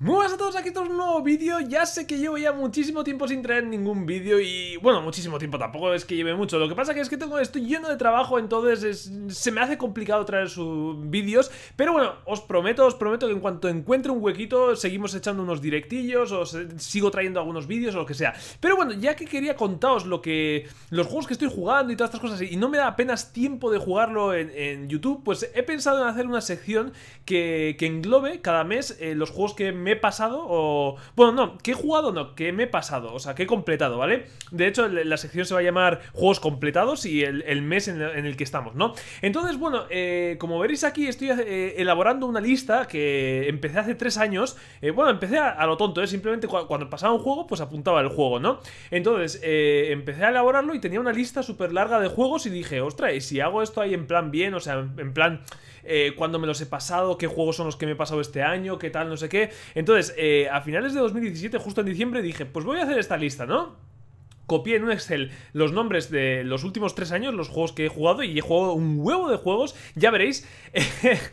Muy buenas a todos, aquí un nuevo vídeo Ya sé que llevo ya muchísimo tiempo sin traer ningún vídeo Y bueno, muchísimo tiempo tampoco es que lleve mucho Lo que pasa es que tengo, estoy lleno de trabajo Entonces se me hace complicado traer sus vídeos Pero bueno, os prometo, os prometo que en cuanto encuentre un huequito Seguimos echando unos directillos O eh, sigo trayendo algunos vídeos o lo que sea Pero bueno, ya que quería contaros lo que los juegos que estoy jugando y todas estas cosas Y no me da apenas tiempo de jugarlo en, YouTube Pues he pensado en hacer una sección que, que englobe cada mes eh, los juegos que me he pasado o... Bueno, no, que he jugado no, que me he pasado, o sea, que he completado, ¿vale? De hecho, la sección se va a llamar Juegos Completados y el, mes en, el que estamos, ¿no? Entonces, bueno, eh, como veréis aquí estoy eh, elaborando una lista que empecé hace tres años. Eh, bueno, empecé a, lo tonto, ¿eh? Simplemente cuando pasaba un juego, pues apuntaba el juego, ¿no? Entonces, empecé a elaborarlo y tenía una lista súper larga de juegos y dije, ostras, y si hago esto ahí en plan bien, o sea, en plan... cuando me los he pasado, qué juegos son los que me he pasado este año, qué tal, no sé qué. Entonces, eh, a finales de 2017, justo en diciembre, dije, pues voy a hacer esta lista, ¿no? copié en un Excel los nombres de los últimos tres años, los juegos que he jugado, y he jugado un huevo de juegos, ya veréis.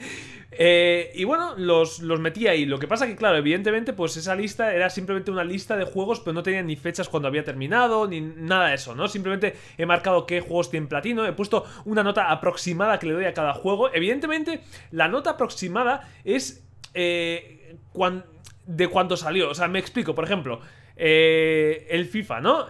Eh, y bueno, los, metí ahí. Lo que pasa que, claro, evidentemente, pues esa lista era simplemente una lista de juegos, pero no tenía ni fechas cuando había terminado, ni nada de eso, ¿no? Simplemente he marcado qué juegos tienen platino, he puesto una nota aproximada que le doy a cada juego. Evidentemente, la nota aproximada es... Eh, cuando de cuando salió. O sea, me explico, por ejemplo, eh, el FIFA, ¿no?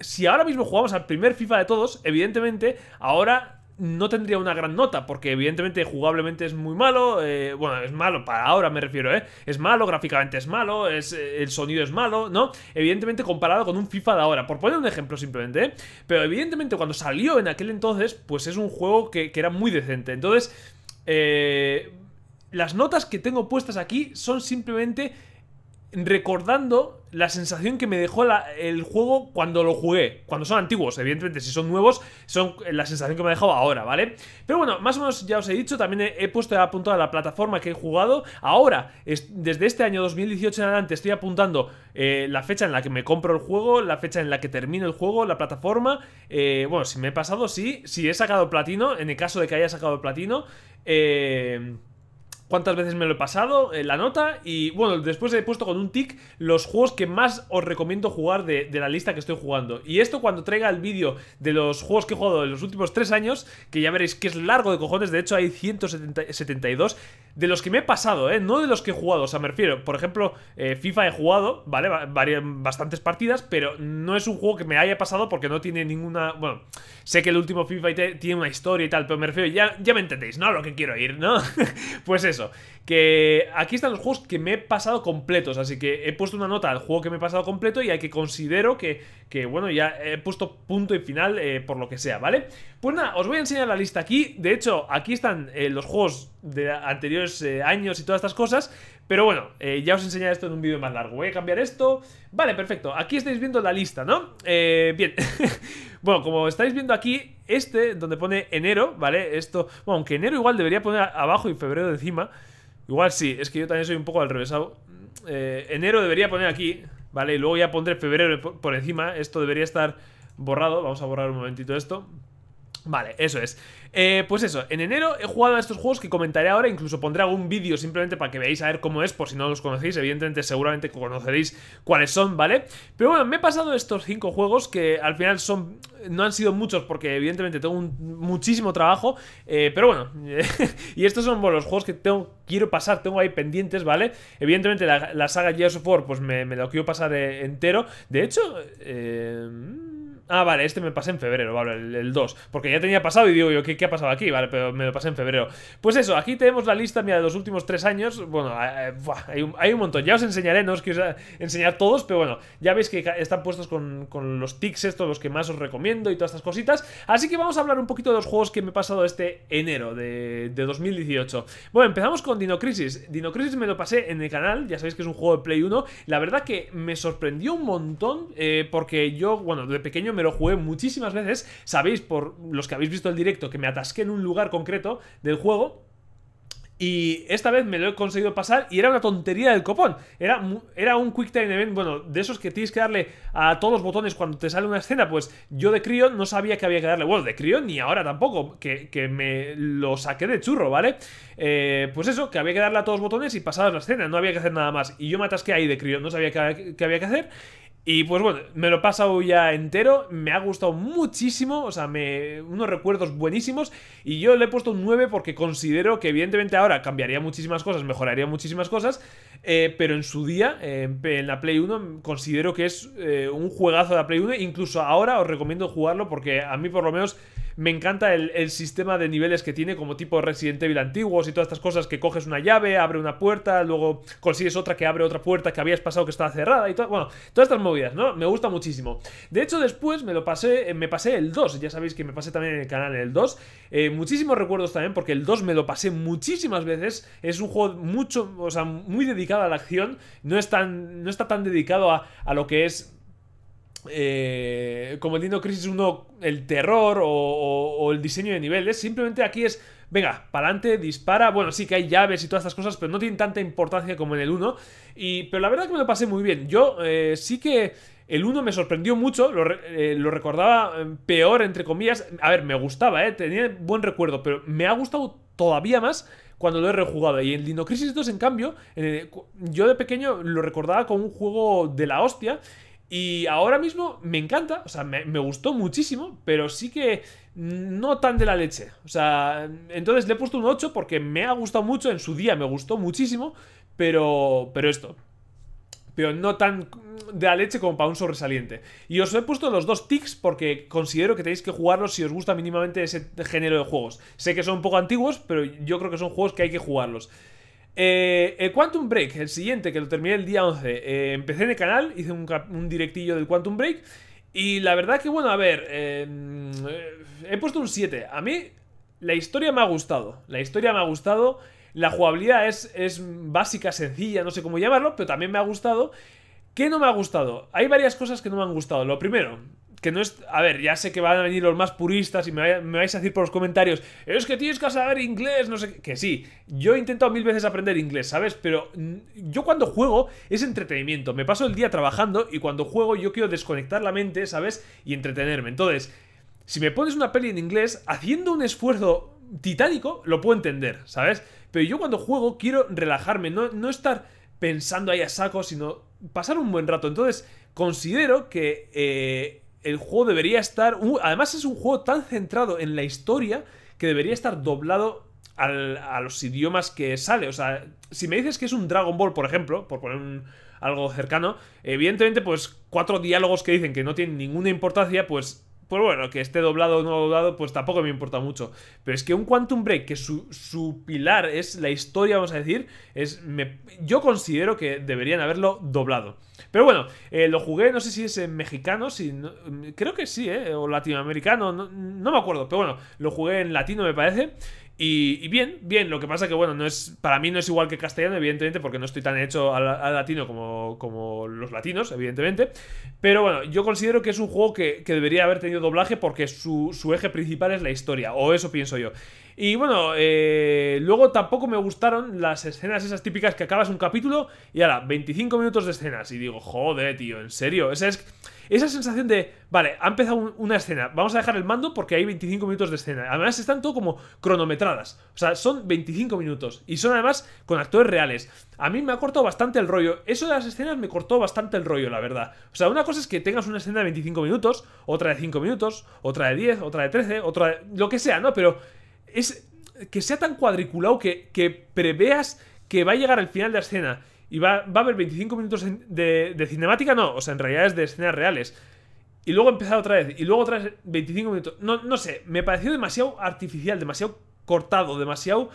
Si ahora mismo jugamos al primer FIFA de todos, evidentemente, ahora no tendría una gran nota, porque evidentemente jugablemente es muy malo, eh, bueno, es malo para ahora me refiero, ¿eh? Es malo, gráficamente es malo, es, eh, el sonido es malo, ¿no? Evidentemente comparado con un FIFA de ahora, por poner un ejemplo simplemente, ¿eh? Pero evidentemente cuando salió en aquel entonces, pues es un juego que, que era muy decente, entonces... Eh, las notas que tengo puestas aquí son simplemente recordando la sensación que me dejó el juego cuando lo jugué, cuando son antiguos, evidentemente si son nuevos son la sensación que me ha dejado ahora, ¿vale? Pero bueno, más o menos ya os he dicho, también he, puesto he apuntado la plataforma que he jugado, ahora desde este año 2018 en adelante estoy apuntando eh, la fecha en la que me compro el juego, la fecha en la que termino el juego, la plataforma, eh, bueno, si me he pasado, sí, si he sacado platino, en el caso de que haya sacado platino, eh cuántas veces me lo he pasado, eh, la nota y bueno, después he puesto con un tick los juegos que más os recomiendo jugar de, la lista que estoy jugando. Y esto cuando traiga el vídeo de los juegos que he jugado en los últimos tres años, que ya veréis que es largo de cojones, de hecho hay 172, de los que me he pasado, ¿eh? no de los que he jugado, o sea, me refiero, por ejemplo, eh, FIFA he jugado, ¿vale? Bastantes partidas, pero no es un juego que me haya pasado porque no tiene ninguna... Bueno, sé que el último FIFA tiene una historia y tal, pero me refiero, ya, ya me entendéis, ¿no? A lo que quiero ir, ¿no? pues eso. So. que aquí están los juegos que me he pasado completos, así que he puesto una nota al juego que me he pasado completo y hay que considero que, bueno, ya he puesto punto y final eh, por lo que sea, ¿vale? Pues nada, os voy a enseñar la lista aquí, de hecho, aquí están eh, los juegos de anteriores eh, años y todas estas cosas, pero bueno, ya os enseñaré esto en un vídeo más largo, voy a cambiar esto, vale, perfecto, aquí estáis viendo la lista, ¿no? bien, bueno, como estáis viendo aquí, este, donde pone enero, ¿vale? Esto, bueno, aunque enero igual debería poner abajo y febrero encima, Igual sí, es que yo también soy un poco al revés. Mm. Eh, enero debería poner aquí, ¿vale? Y luego ya pondré febrero por encima. Esto debería estar borrado. Vamos a borrar un momentito esto. Vale, eso es. Eh, pues eso, en enero he jugado a estos juegos que comentaré ahora, incluso pondré algún vídeo simplemente para que veáis a ver cómo es, por si no los conocéis, evidentemente seguramente conoceréis cuáles son, ¿vale? Pero bueno, me he pasado estos cinco juegos que al final son no han sido muchos porque evidentemente tengo muchísimo trabajo, eh, pero bueno, y estos son los juegos que tengo, quiero pasar, tengo ahí pendientes, ¿vale? Evidentemente la, saga Gears of War pues me, me lo quiero pasar entero, de hecho... Eh, Ah, vale, este me pasé en febrero, vale, el, 2. Porque ya tenía pasado y digo yo, ¿qué, ha pasado aquí? Vale, pero me lo pasé en febrero. Pues eso, aquí tenemos la lista, mira, de los últimos 3 años. Bueno, eh, eh, hay, un, montón. Ya os enseñaré, no os quiero enseñar todos, pero bueno, ya veis que están puestos con, los tics estos, los que más os recomiendo y todas estas cositas. Así que vamos a hablar un poquito de los juegos que me he pasado este enero de, 2018. Bueno, empezamos con Dino Crisis. Dino Crisis me lo pasé en el canal, ya sabéis que es un juego de Play 1. La verdad que me sorprendió un montón, eh, porque yo, bueno, de pequeño me pero jugué muchísimas veces. Sabéis, por los que habéis visto el directo, que me atasqué en un lugar concreto del juego. Y esta vez me lo he conseguido pasar y era una tontería del copón. Era, era un quick time event, bueno, de esos que tienes que darle a todos los botones cuando te sale una escena. Pues yo de crío no sabía que había que darle. Bueno, de crío ni ahora tampoco, que, me lo saqué de churro, ¿vale? Eh, pues eso, que había que darle a todos los botones y pasadas la escena, no había que hacer nada más. Y yo me atasqué ahí de crío, no sabía qué había que hacer. Y pues bueno, me lo he pasado ya entero, me ha gustado muchísimo, o sea, me, unos recuerdos buenísimos y yo le he puesto un 9 porque considero que evidentemente ahora cambiaría muchísimas cosas, mejoraría muchísimas cosas, eh, pero en su día, en la Play 1, considero que es eh, un juegazo de la Play 1, incluso ahora os recomiendo jugarlo porque a mí por lo menos me encanta el, sistema de niveles que tiene, como tipo Resident Evil antiguos y todas estas cosas que coges una llave, abre una puerta, luego consigues otra que abre otra puerta que habías pasado que estaba cerrada y todo. Bueno, todas estas movidas, ¿no? Me gusta muchísimo. De hecho, después me lo pasé, eh, me pasé el 2, ya sabéis que me pasé también en el canal el 2. Eh, muchísimos recuerdos también, porque el 2 me lo pasé muchísimas veces. Es un juego mucho, o sea, muy dedicado a la acción. No, es tan, no está tan dedicado a, a lo que es eh, como el Dino Crisis 1, el terror o, el diseño de niveles. Simplemente aquí es, venga, para adelante, dispara. Bueno, sí que hay llaves y todas estas cosas, pero no tienen tanta importancia como en el 1. Y, pero la verdad que me lo pasé muy bien. Yo eh, sí que el 1 me sorprendió mucho, lo, eh, recordaba peor, entre comillas. A ver, me gustaba, tenía buen recuerdo, pero me ha gustado todavía más cuando lo he rejugado. Y en Dino Crisis 2, en cambio, yo de pequeño lo recordaba como un juego de la hostia. Y ahora mismo me encanta, o sea, me, gustó muchísimo, pero sí que no tan de la leche. O sea, entonces le he puesto un 8 porque me ha gustado mucho, en su día me gustó muchísimo, pero, pero esto. Pero no tan de la leche como para un sobresaliente. Y os he puesto los dos tics porque considero que tenéis que jugarlos si os gusta mínimamente ese género de juegos. Sé que son un poco antiguos, pero yo creo que son juegos que hay que jugarlos. Eh, el Quantum Break, el siguiente, que lo terminé el día 11. Eh, empecé en el canal, hice un, directillo del Quantum Break. Y la verdad que, bueno, a ver, em, eh, he puesto un 7. A mí la historia me ha gustado. La historia me ha gustado. La jugabilidad es, es básica, sencilla, no sé cómo llamarlo, pero también me ha gustado. ¿Qué no me ha gustado? Hay varias cosas que no me han gustado. Lo primero, que no es. A ver, ya sé que van a venir los más puristas y me, vais a decir por los comentarios, es que tienes que saber inglés, no sé Que sí, yo he intentado mil veces aprender inglés, ¿sabes? Pero mm, yo cuando juego es entretenimiento. Me paso el día trabajando y cuando juego yo quiero desconectar la mente, ¿sabes? Y entretenerme. Entonces, si me pones una peli en inglés, haciendo un esfuerzo titánico, lo puedo entender, ¿sabes? Pero yo cuando juego quiero relajarme, no, estar pensando ahí a saco, sino pasar un buen rato. Entonces, considero que eh, el juego debería estar... además es un juego tan centrado en la historia que debería estar doblado a los idiomas que sale. O sea, si me dices que es un Dragon Ball, por ejemplo, por poner algo cercano, evidentemente pues cuatro diálogos que dicen que no tienen ninguna importancia, pues pues bueno, que esté doblado o no doblado, pues tampoco me importa mucho. Pero es que un Quantum Break, que su, su pilar es la historia, vamos a decir, es me, yo considero que deberían haberlo doblado. Pero bueno, eh, lo jugué, no sé si es en mexicano, si creo que sí, eh, o latinoamericano, no me acuerdo. Pero bueno, lo jugué en latino, me parece. Y, bien, bien, lo que pasa que bueno, no es, para mí no es igual que castellano, evidentemente, porque no estoy tan hecho al, latino como, como, los latinos, evidentemente. Pero bueno, yo considero que es un juego que, debería haber tenido doblaje porque su, su, eje principal es la historia, o eso pienso yo. Y bueno, eh, luego tampoco me gustaron las escenas esas típicas que acabas un capítulo y ahora, 25 minutos de escenas. Y digo, joder, tío, en serio. Esa, es, esa sensación de, vale, ha empezado una escena, vamos a dejar el mando porque hay 25 minutos de escena. Además, están todo como cronometradas. O sea, son 25 minutos. Y son además con actores reales. A mí me ha cortado bastante el rollo. Eso de las escenas me cortó bastante el rollo, la verdad. O sea, una cosa es que tengas una escena de 25 minutos, otra de 5 minutos, otra de 10, otra de 13, otra de... lo que sea, ¿no? Pero es que sea tan cuadriculado que, preveas que va a llegar el final de la escena y va, a haber 25 minutos de, cinemática, no, o sea, en realidad es de escenas reales. Y luego empezar otra vez, y luego otra vez 25 minutos. No, no sé, me pareció demasiado artificial, demasiado cortado, demasiado...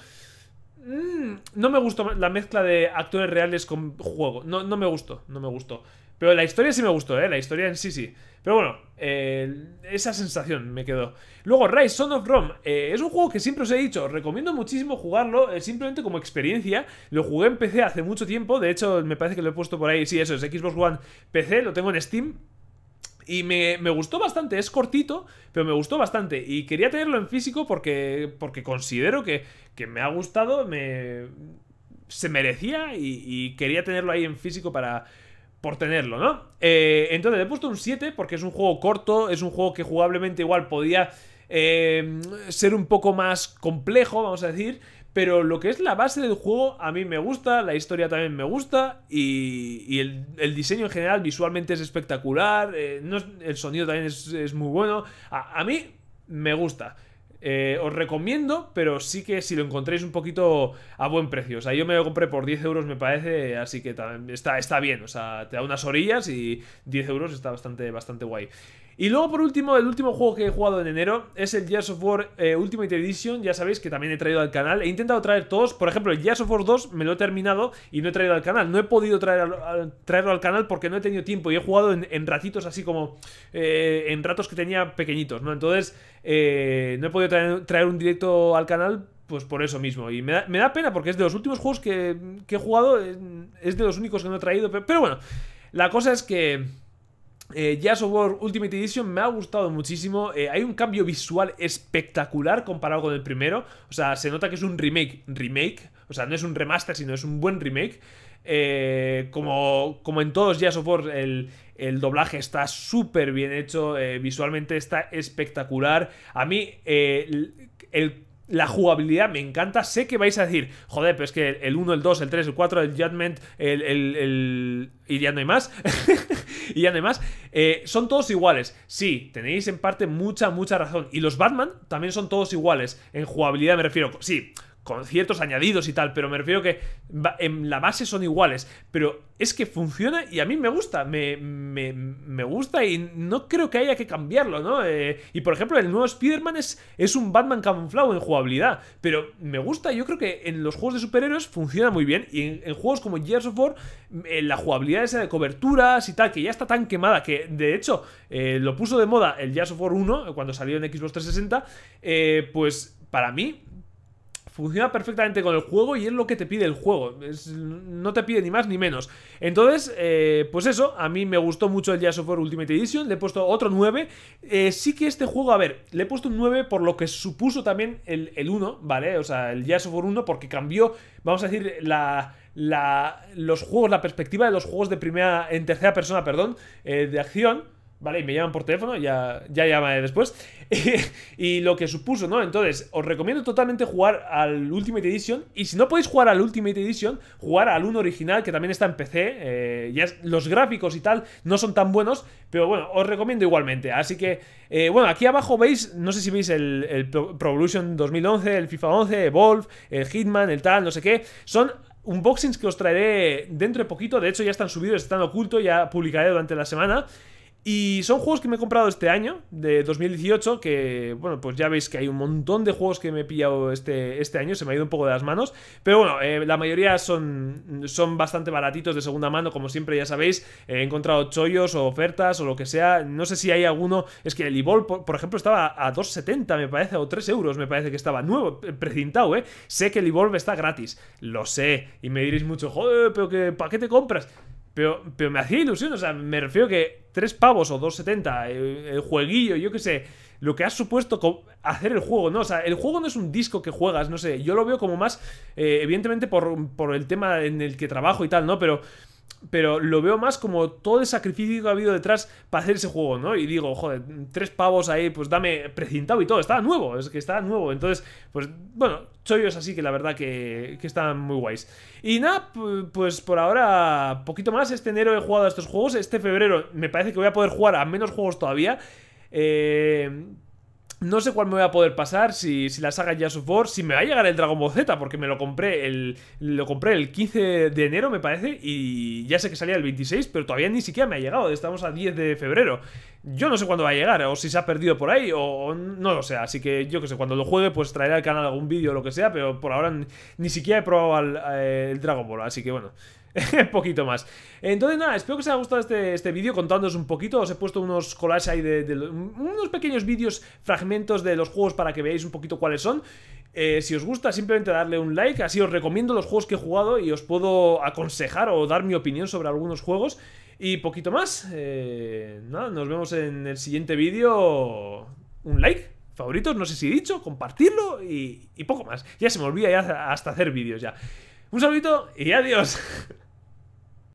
Mm, no me gustó la mezcla de actores reales con juego. No, no me gustó, no me gustó. Pero la historia sí me gustó, ¿eh? La historia en sí sí. Pero bueno, eh, esa sensación me quedó. Luego, Rise Son of Rome. Eh, es un juego que siempre os he dicho, recomiendo muchísimo jugarlo, eh, simplemente como experiencia. Lo jugué en PC hace mucho tiempo, de hecho me parece que lo he puesto por ahí, sí, eso es Xbox One PC, lo tengo en Steam. Y me, gustó bastante, es cortito, pero me gustó bastante. Y quería tenerlo en físico porque, porque considero que, que me ha gustado, me, se merecía y quería tenerlo ahí en físico para, por tenerlo, ¿no? Eh, entonces le he puesto un 7 porque es un juego corto, es un juego que jugablemente igual podía em, ser un poco más complejo, vamos a decir, pero lo que es la base del juego a mí me gusta, la historia también me gusta y, el, diseño en general visualmente es espectacular, eh, el sonido también es, muy bueno, a mí me gusta. Eh, os recomiendo, pero sí que si lo encontréis un poquito a buen precio. O sea, yo me lo compré por 10 euros, me parece, así que está, está bien. O sea, te da unas orillas y 10 euros está bastante, bastante guay. Y luego, por último, el último juego que he jugado en enero es el Gears of War eh, Ultimate Edition. Ya sabéis que también he traído al canal. He intentado traer todos. Por ejemplo, el Gears of War 2 me lo he terminado y no he traído al canal. No he podido traer traerlo al canal porque no he tenido tiempo y he jugado en, ratitos así como... Eh, en ratos que tenía pequeñitos, ¿no? Entonces, eh, no he podido traer, un directo al canal pues por eso mismo. Y me da, pena porque es de los últimos juegos que, he jugado, es de los únicos que no he traído. pero bueno, la cosa es que eh, Jazz of War Ultimate Edition me ha gustado muchísimo. Eh, hay un cambio visual espectacular comparado con el primero. O sea, se nota que es un remake. Remake. O sea, no es un remaster, sino es un buen remake. Eh, como, como en todos Jazz of War, el, el doblaje está súper bien hecho. Eh, visualmente está espectacular. A mí, el la jugabilidad me encanta. Sé que vais a decir, joder, pero es que el 1, el 2, el 3, el 4, el Judgment, el, el, Y ya no hay más. y ya no hay más. Eh, son todos iguales. Sí, tenéis en parte mucha, mucha razón. Y los Batman también son todos iguales. En jugabilidad me refiero. Sí, con ciertos añadidos y tal, pero me refiero que en la base son iguales. Pero es que funciona y a mí me gusta, me, me, me gusta y no creo que haya que cambiarlo, ¿no? Eh, y por ejemplo, el nuevo Spider-Man es, es un Batman camuflado en jugabilidad, pero me gusta, yo creo que en los juegos de superhéroes funciona muy bien y en, juegos como Gears of War, eh, la jugabilidad esa de coberturas y tal, que ya está tan quemada, que de hecho eh, lo puso de moda el Gears of War 1 cuando salió en Xbox 360, pues para mí funciona perfectamente con el juego y es lo que te pide el juego. no te pide ni más ni menos. Entonces, eh, pues eso, a mí me gustó mucho el Jazz of War Ultimate Edition, le he puesto otro 9. Eh, sí que este juego, a ver, le he puesto un 9 por lo que supuso también el, 1, ¿vale? O sea, el Jazz of War 1 porque cambió, vamos a decir, la... la los juegos, la perspectiva de los juegos de primera, en tercera persona, perdón, eh, de acción, ¿vale? Y me llaman por teléfono, ya, ya llamaré después. y lo que supuso, ¿no? Entonces, os recomiendo totalmente jugar al Ultimate Edition. Y si no podéis jugar al Ultimate Edition, jugar al 1 original, que también está en PC. Eh, ya los gráficos y tal no son tan buenos, pero bueno, os recomiendo igualmente. Así que, eh, bueno, aquí abajo veis, no sé si veis el, el 2011, el FIFA 11, Evolve, el Hitman, el tal, no sé qué. Son unboxings que os traeré dentro de poquito. De hecho, ya están subidos, están ocultos, ya publicaré durante la semana. Y son juegos que me he comprado este año, de 2018, que, bueno, pues ya veis que hay un montón de juegos que me he pillado este, este año, se me ha ido un poco de las manos, pero bueno, eh, la mayoría son, son bastante baratitos de segunda mano, como siempre ya sabéis, he encontrado chollos o ofertas o lo que sea, no sé si hay alguno, es que el Evolve, por, ejemplo, estaba a 2,70 me parece, o 3 euros me parece que estaba nuevo, eh, precintado, ¿eh? Sé que el Evolve está gratis, lo sé, y me diréis mucho, joder, pero que, ¿para qué te compras? Pero, pero me hacía ilusión, o sea, me refiero que Tres pavos o 2,70, el, eh, el jueguillo, yo qué sé, lo que ha supuesto hacer el juego, ¿no? O sea, el juego no es un disco que juegas, no sé, yo lo veo como más, eh, evidentemente por, por el tema en el que trabajo y tal, ¿no? Pero pero lo veo más como todo el sacrificio que ha habido detrás para hacer ese juego, ¿no? Y digo, joder, tres pavos ahí, pues dame precintado y todo, está nuevo, es que está nuevo. Entonces, pues bueno, chollos así que la verdad que, que están muy guays. Y nada, pues por ahora, poquito más. Este enero he jugado a estos juegos, este febrero me parece que voy a poder jugar a menos juegos todavía. Eh, no sé cuál me voy a poder pasar, si, si la saga Jazz of si me va a llegar el Dragon Ball Z, porque me lo compré el, lo compré el 15 de enero, me parece, y ya sé que salía el 26, pero todavía ni siquiera me ha llegado, estamos a 10 de febrero. Yo no sé cuándo va a llegar, o si se ha perdido por ahí, o, no lo sé, así que yo que sé, cuando lo juegue pues traeré al canal algún vídeo o lo que sea, pero por ahora ni siquiera he probado eh, el Dragon Ball, así que bueno... poquito más. Entonces, nada, espero que os haya gustado este, este vídeo contándoos un poquito. Os he puesto unos collages ahí de, unos pequeños vídeos, fragmentos de los juegos para que veáis un poquito cuáles son. Eh, si os gusta, simplemente darle un like. Así os recomiendo los juegos que he jugado y os puedo aconsejar o dar mi opinión sobre algunos juegos. Y poquito más. Eh, nada, nos vemos en el siguiente vídeo. Un like, favoritos, no sé si he dicho, compartirlo y, poco más. Ya se me olvida hasta hacer vídeos ya. Un saludito y adiós.